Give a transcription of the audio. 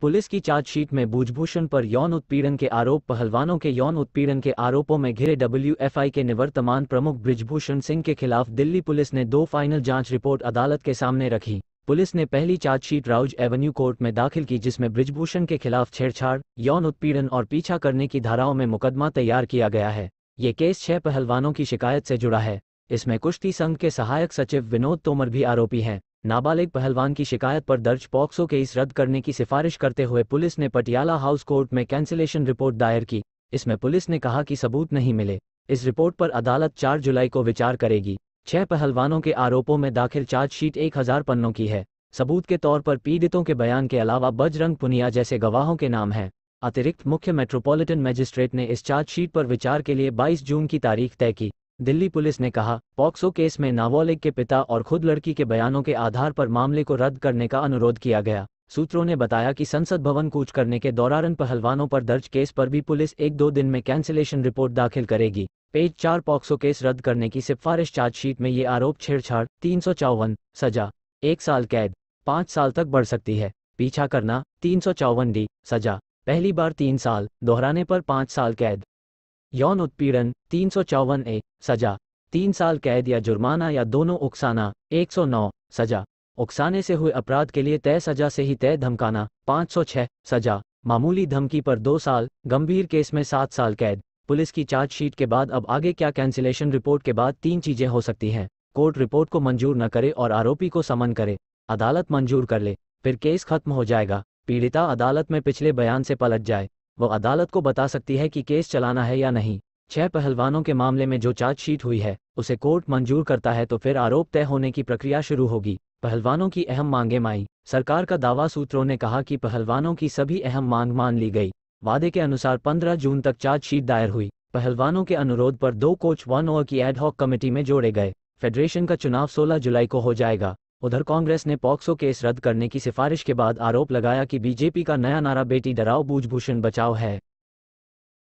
police की chargesheet में भूजभूषण पर यौन उत्पीड़न के आरोप पहलवानों के यौन उत्पीड़न के आरोपों में घिरे डब्ल्यूएफआई के निवर्तमान प्रमुख ब्रिजभूषण सिंह के खिलाफ दिल्ली पुलिस ने दो फाइनल जांच रिपोर्ट अदालत के सामने रखी पुलिस ने पहली चार्जशीट राउज एवेन्यू कोर्ट में दाखिल की जिसमें ब्रिजभूषण के खिलाफ छेड़छाड़ यौन उत्पीड़न और पीछा करने की धाराओं में मुकदमा तैयार किया गया है ये केस छह पहलवानों की शिकायत से जुड़ा है इसमें कुश्ती संघ के सहायक सचिव विनोद तोमर भी आरोपी हैं नाबालिग पहलवान की शिकायत पर दर्ज पॉक्सो केस रद्द करने की सिफारिश करते हुए पुलिस ने पटियाला हाउस कोर्ट में कैंसिलेशन रिपोर्ट दायर की इसमें पुलिस ने कहा कि सबूत नहीं मिले इस रिपोर्ट पर अदालत 4 जुलाई को विचार करेगी छह पहलवानों के आरोपों में दाखिल चार्जशीट एक हजार पन्नों की है सबूत के तौर पर पीड़ितों के बयान के अलावा बजरंग पुनिया जैसे गवाहों के नाम हैं अतिरिक्त मुख्य मेट्रोपॉलिटन मजिस्ट्रेट ने इस चार्जशीट पर विचार के लिए 22 जून की तारीख तय की दिल्ली पुलिस ने कहा पॉक्सो केस में नाबालिग के पिता और खुद लड़की के बयानों के आधार पर मामले को रद्द करने का अनुरोध किया गया सूत्रों ने बताया कि संसद भवन कूच करने के दौरान पहलवानों पर दर्ज केस पर भी पुलिस एक दो दिन में कैंसिलेशन रिपोर्ट दाखिल करेगी पेज चार पॉक्सो केस रद्द करने की सिफारिश चार्जशीट में ये आरोप छेड़छाड़ तीन सौ चौवन सजा एक साल कैद पाँच साल तक बढ़ सकती है पीछा करना तीन सौ चौवन डी सजा पहली बार तीन साल दोहराने पर पाँच साल कैद यौन उत्पीड़न तीन सौ चौवन ए सजा तीन साल कैद या जुर्माना या दोनों उकसाना एक सौ नौ सजा उकसाने से हुए अपराध के लिए तय सजा से ही तय धमकाना पाँच सौ छह सजा मामूली धमकी पर दो साल गंभीर केस में सात साल कैद पुलिस की चार्जशीट के बाद अब आगे क्या कैंसिलेशन रिपोर्ट के बाद तीन चीजें हो सकती हैं कोर्ट रिपोर्ट को मंजूर न करे और आरोपी को समन करे अदालत मंजूर कर ले फिर केस खत्म हो जाएगा पीड़िता अदालत में पिछले बयान से पलट जाए वो अदालत को बता सकती है कि केस चलाना है या नहीं छह पहलवानों के मामले में जो चार्जशीट हुई है उसे कोर्ट मंजूर करता है तो फिर आरोप तय होने की प्रक्रिया शुरू होगी पहलवानों की अहम मांगे माई सरकार का दावा सूत्रों ने कहा कि पहलवानों की सभी अहम मांग मान ली गई वादे के अनुसार 15 जून तक चार्जशीट दायर हुई पहलवानों के अनुरोध पर दो कोच वन ओवर की एडहॉक कमेटी में जोड़े गए फेडरेशन का चुनाव 16 जुलाई को हो जाएगा उधर कांग्रेस ने पॉक्सो केस रद्द करने की सिफारिश के बाद आरोप लगाया कि बीजेपी का नया नारा बेटी डराओ बूझभूषण बचाओ है